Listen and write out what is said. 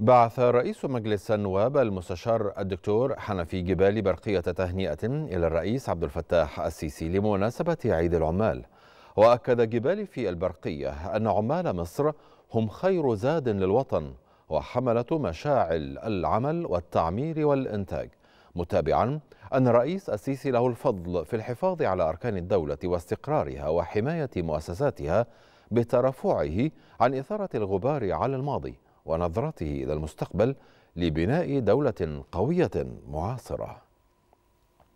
بعث رئيس مجلس النواب المستشار الدكتور حنفي جبالي برقية تهنئة إلى الرئيس عبد الفتاح السيسي لمناسبة عيد العمال وأكد جبالي في البرقية أن عمال مصر هم خير زاد للوطن وحملة مشاعل العمل والتعمير والإنتاج متابعا أن الرئيس السيسي له الفضل في الحفاظ على أركان الدولة واستقرارها وحماية مؤسساتها بترفعه عن إثارة الغبار على الماضي ونظرته إلى المستقبل لبناء دولة قوية معاصرة